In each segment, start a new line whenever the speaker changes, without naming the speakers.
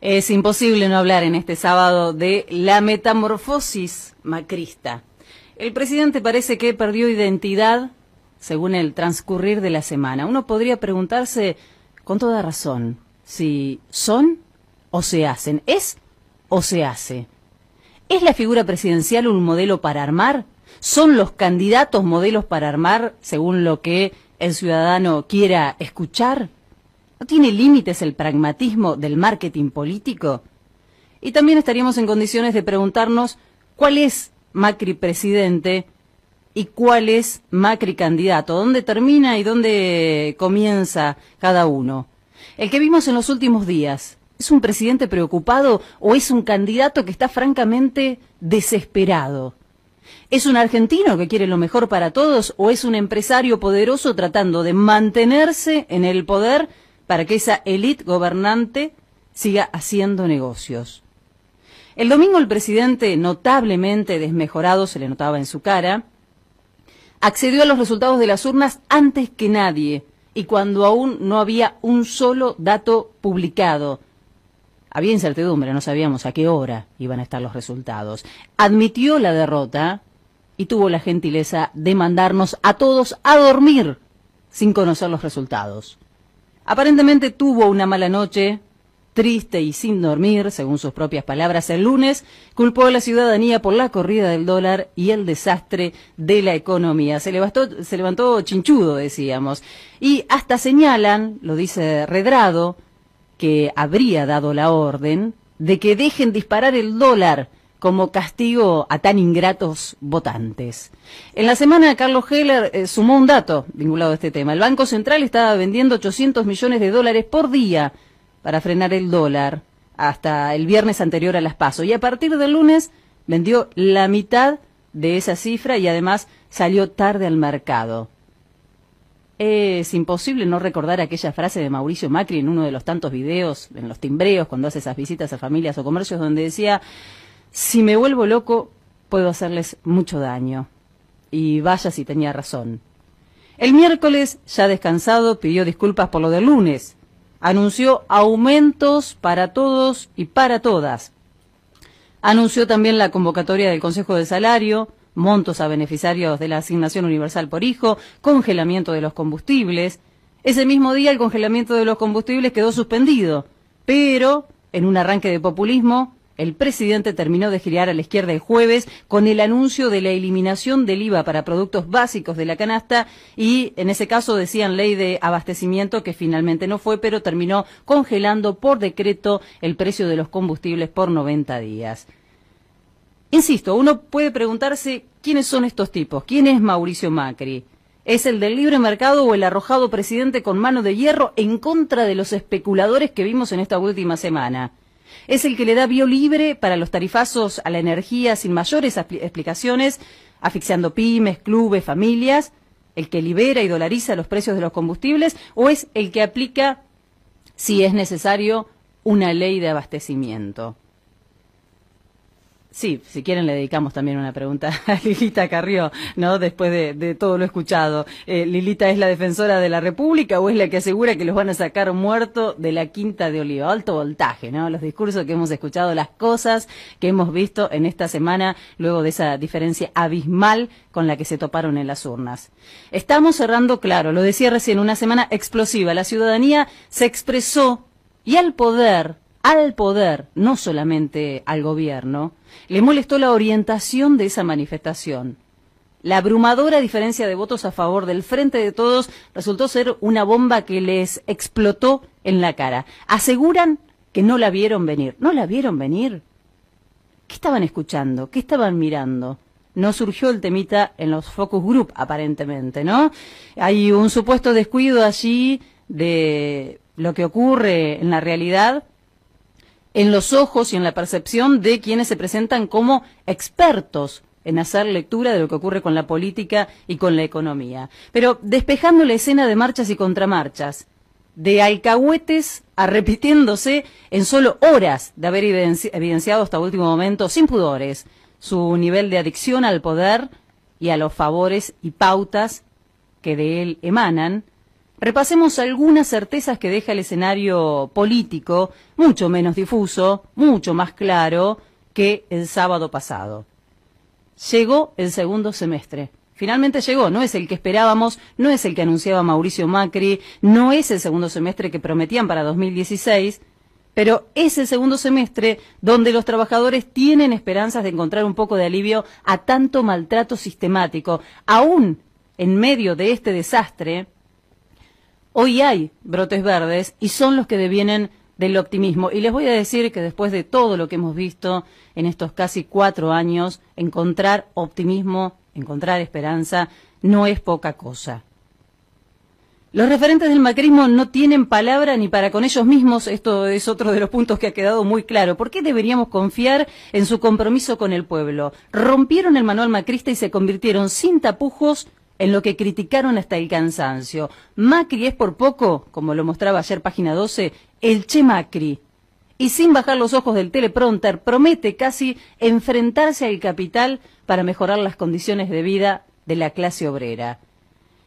Es imposible no hablar en este sábado de la metamorfosis macrista. El presidente parece que perdió identidad según el transcurrir de la semana. Uno podría preguntarse con toda razón si son o se hacen, es o se hace. ¿Es la figura presidencial un modelo para armar? ¿Son los candidatos modelos para armar según lo que el ciudadano quiera escuchar? ¿No tiene límites el pragmatismo del marketing político? Y también estaríamos en condiciones de preguntarnos cuál es Macri presidente y cuál es Macri candidato, dónde termina y dónde comienza cada uno. El que vimos en los últimos días, ¿es un presidente preocupado o es un candidato que está francamente desesperado? ¿Es un argentino que quiere lo mejor para todos o es un empresario poderoso tratando de mantenerse en el poder para que esa élite gobernante siga haciendo negocios. El domingo el presidente, notablemente desmejorado, se le notaba en su cara, accedió a los resultados de las urnas antes que nadie y cuando aún no había un solo dato publicado. Había incertidumbre, no sabíamos a qué hora iban a estar los resultados. Admitió la derrota y tuvo la gentileza de mandarnos a todos a dormir sin conocer los resultados. Aparentemente tuvo una mala noche, triste y sin dormir, según sus propias palabras, el lunes culpó a la ciudadanía por la corrida del dólar y el desastre de la economía. Se levantó, se levantó chinchudo, decíamos. Y hasta señalan, lo dice Redrado, que habría dado la orden de que dejen disparar el dólar como castigo a tan ingratos votantes. En la semana, Carlos Heller eh, sumó un dato vinculado a este tema. El Banco Central estaba vendiendo 800 millones de dólares por día para frenar el dólar hasta el viernes anterior a las PASO. Y a partir del lunes vendió la mitad de esa cifra y además salió tarde al mercado. Es imposible no recordar aquella frase de Mauricio Macri en uno de los tantos videos, en los timbreos, cuando hace esas visitas a familias o comercios, donde decía, si me vuelvo loco, puedo hacerles mucho daño. Y vaya si tenía razón. El miércoles, ya descansado, pidió disculpas por lo del lunes. Anunció aumentos para todos y para todas. Anunció también la convocatoria del Consejo de Salario, montos a beneficiarios de la asignación universal por hijo, congelamiento de los combustibles. Ese mismo día el congelamiento de los combustibles quedó suspendido, pero en un arranque de populismo el presidente terminó de girar a la izquierda el jueves con el anuncio de la eliminación del IVA para productos básicos de la canasta y en ese caso decían ley de abastecimiento que finalmente no fue, pero terminó congelando por decreto el precio de los combustibles por 90 días. Insisto, uno puede preguntarse quiénes son estos tipos, quién es Mauricio Macri. ¿Es el del libre mercado o el arrojado presidente con mano de hierro en contra de los especuladores que vimos en esta última semana? Es el que le da bio libre para los tarifazos a la energía sin mayores explicaciones, asfixiando pymes, clubes, familias, el que libera y dolariza los precios de los combustibles, o es el que aplica, si es necesario, una ley de abastecimiento. Sí, si quieren le dedicamos también una pregunta a Lilita Carrió, ¿no? Después de, todo lo escuchado. Eh, ¿Lilita es la defensora de la República o es la que asegura que los van a sacar muerto de la Quinta de Oliva? Alto voltaje, ¿no? Los discursos que hemos escuchado, las cosas que hemos visto en esta semana, luego de esa diferencia abismal con la que se toparon en las urnas. Estamos cerrando, claro, lo decía recién, una semana explosiva. La ciudadanía se expresó y al poder al poder, no solamente al gobierno, le molestó la orientación de esa manifestación. La abrumadora diferencia de votos a favor del Frente de Todos resultó ser una bomba que les explotó en la cara. Aseguran que no la vieron venir. ¿No la vieron venir? ¿Qué estaban escuchando? ¿Qué estaban mirando? no surgió el temita en los focus group, aparentemente, ¿no? Hay un supuesto descuido allí de lo que ocurre en la realidad en los ojos y en la percepción de quienes se presentan como expertos en hacer lectura de lo que ocurre con la política y con la economía. Pero despejando la escena de marchas y contramarchas, de alcahuetes a repitiéndose en solo horas de haber evidenciado hasta último momento, sin pudores, su nivel de adicción al poder y a los favores y pautas que de él emanan, Repasemos algunas certezas que deja el escenario político, mucho menos difuso, mucho más claro que el sábado pasado. Llegó el segundo semestre. Finalmente llegó, no es el que esperábamos, no es el que anunciaba Mauricio Macri, no es el segundo semestre que prometían para 2016, pero es el segundo semestre donde los trabajadores tienen esperanzas de encontrar un poco de alivio a tanto maltrato sistemático. Aún en medio de este desastre, Hoy hay brotes verdes y son los que devienen del optimismo. Y les voy a decir que después de todo lo que hemos visto en estos casi cuatro años, encontrar optimismo, encontrar esperanza, no es poca cosa. Los referentes del macrismo no tienen palabra ni para con ellos mismos, esto es otro de los puntos que ha quedado muy claro. ¿Por qué deberíamos confiar en su compromiso con el pueblo? Rompieron el manual macrista y se convirtieron sin tapujos en lo que criticaron hasta el cansancio. Macri es por poco, como lo mostraba ayer página 12, el Che Macri. Y sin bajar los ojos del teleprompter, promete casi enfrentarse al capital para mejorar las condiciones de vida de la clase obrera.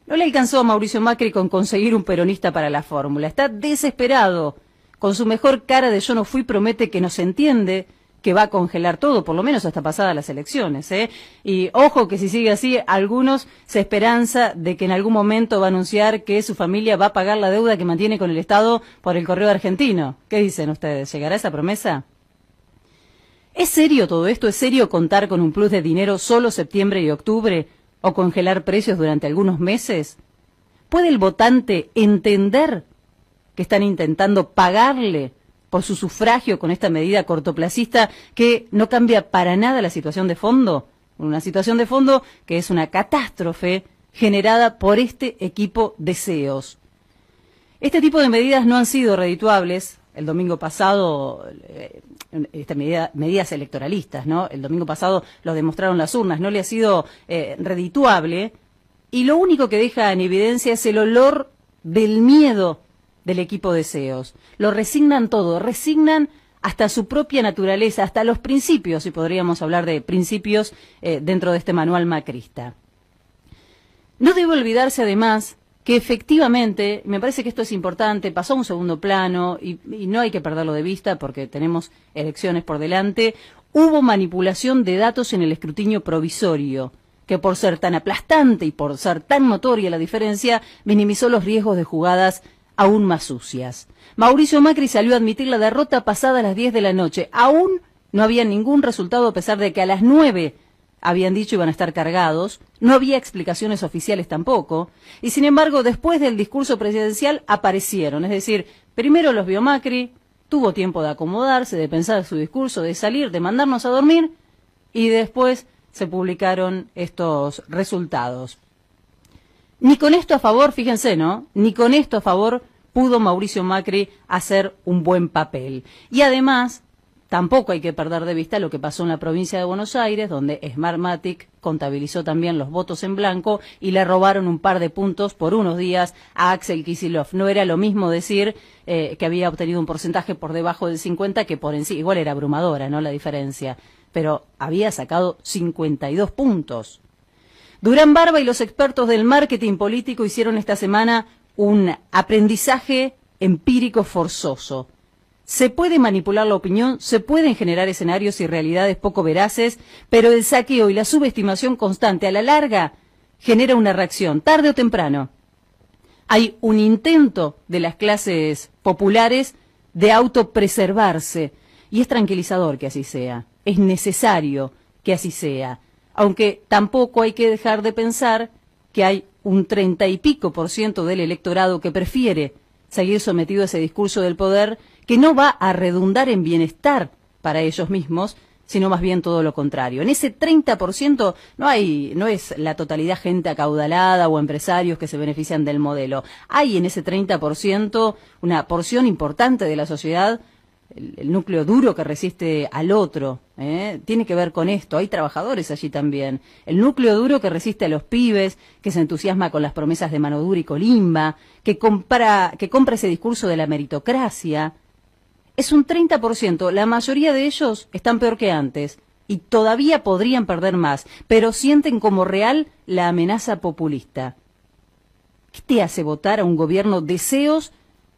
No le alcanzó a Mauricio Macri con conseguir un peronista para la fórmula. Está desesperado. Con su mejor cara de yo no fui promete que nos entiende que va a congelar todo, por lo menos hasta pasadas las elecciones. ¿eh? Y ojo que si sigue así, algunos se esperanza de que en algún momento va a anunciar que su familia va a pagar la deuda que mantiene con el Estado por el correo argentino. ¿Qué dicen ustedes? ¿Llegará esa promesa? ¿Es serio todo esto? ¿Es serio contar con un plus de dinero solo septiembre y octubre? ¿O congelar precios durante algunos meses? ¿Puede el votante entender que están intentando pagarle por su sufragio con esta medida cortoplacista que no cambia para nada la situación de fondo? Una situación de fondo que es una catástrofe generada por este equipo de CEOs. Este tipo de medidas no han sido redituables. El domingo pasado, eh, medidas electoralistas, ¿no? El domingo pasado lo demostraron las urnas, no le ha sido eh, redituable. Y lo único que deja en evidencia es el olor del miedo del equipo de CEOs. Lo resignan todo, resignan hasta su propia naturaleza, hasta los principios, y podríamos hablar de principios eh, dentro de este manual macrista. No debe olvidarse además que efectivamente, me parece que esto es importante, pasó a un segundo plano y, y no hay que perderlo de vista porque tenemos elecciones por delante, hubo manipulación de datos en el escrutinio provisorio que por ser tan aplastante y por ser tan notoria la diferencia, minimizó los riesgos de jugadas aún más sucias. Mauricio Macri salió a admitir la derrota pasada a las 10 de la noche. Aún no había ningún resultado a pesar de que a las 9 habían dicho iban a estar cargados, no había explicaciones oficiales tampoco, y sin embargo después del discurso presidencial aparecieron, es decir, primero los vio Macri, tuvo tiempo de acomodarse, de pensar su discurso, de salir, de mandarnos a dormir, y después se publicaron estos resultados. Ni con esto a favor, fíjense, ¿no? Ni con esto a favor pudo Mauricio Macri hacer un buen papel. Y además, Tampoco hay que perder de vista lo que pasó en la provincia de Buenos Aires, donde Smartmatic contabilizó también los votos en blanco y le robaron un par de puntos por unos días a Axel Kisilov. No era lo mismo decir eh, que había obtenido un porcentaje por debajo del 50 que por encima. Igual era abrumadora, ¿no? La diferencia. Pero había sacado 52 puntos. Durán Barba y los expertos del marketing político hicieron esta semana un aprendizaje empírico forzoso. Se puede manipular la opinión, se pueden generar escenarios y realidades poco veraces, pero el saqueo y la subestimación constante a la larga genera una reacción, tarde o temprano. Hay un intento de las clases populares de autopreservarse y es tranquilizador que así sea, es necesario que así sea aunque tampoco hay que dejar de pensar que hay un treinta y pico por ciento del electorado que prefiere seguir sometido a ese discurso del poder que no va a redundar en bienestar para ellos mismos, sino más bien todo lo contrario. En ese 30% no hay no es la totalidad gente acaudalada o empresarios que se benefician del modelo. Hay en ese 30% una porción importante de la sociedad el, núcleo duro que resiste al otro. ¿eh? Tiene que ver con esto. Hay trabajadores allí también. El núcleo duro que resiste a los pibes, que se entusiasma con las promesas de mano dura y colimba, que compra, que compra ese discurso de la meritocracia. Es un 30%. La mayoría de ellos están peor que antes y todavía podrían perder más, pero sienten como real la amenaza populista. ¿Qué te hace votar a un gobierno deseos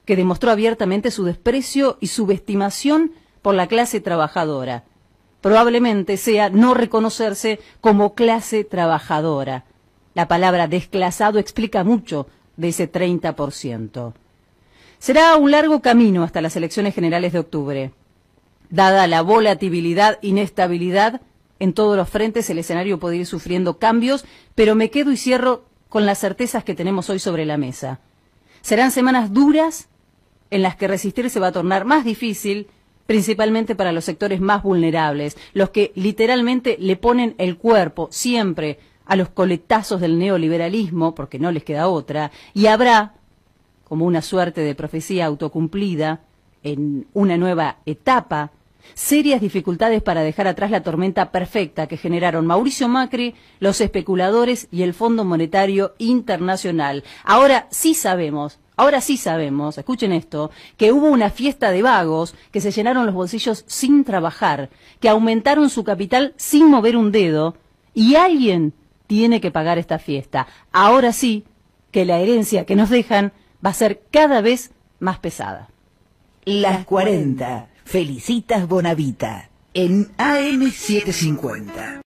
que demostró abiertamente su desprecio y subestimación por la clase trabajadora. Probablemente sea no reconocerse como clase trabajadora. La palabra desclasado explica mucho de ese 30%. Será un largo camino hasta las elecciones generales de octubre. Dada la volatilidad, inestabilidad, en todos los frentes el escenario puede ir sufriendo cambios, pero me quedo y cierro con las certezas que tenemos hoy sobre la mesa. Serán semanas duras en las que resistir se va a tornar más difícil, principalmente para los sectores más vulnerables, los que literalmente le ponen el cuerpo siempre a los coletazos del neoliberalismo, porque no les queda otra, y habrá, como una suerte de profecía autocumplida, en una nueva etapa, serias dificultades para dejar atrás la tormenta perfecta que generaron Mauricio Macri, los especuladores y el Fondo Monetario Internacional. Ahora sí sabemos Ahora sí sabemos, escuchen esto, que hubo una fiesta de vagos que se llenaron los bolsillos sin trabajar, que aumentaron su capital sin mover un dedo, y alguien tiene que pagar esta fiesta. Ahora sí que la herencia que nos dejan va a ser cada vez más pesada. Las 40. Felicitas Bonavita en AM750.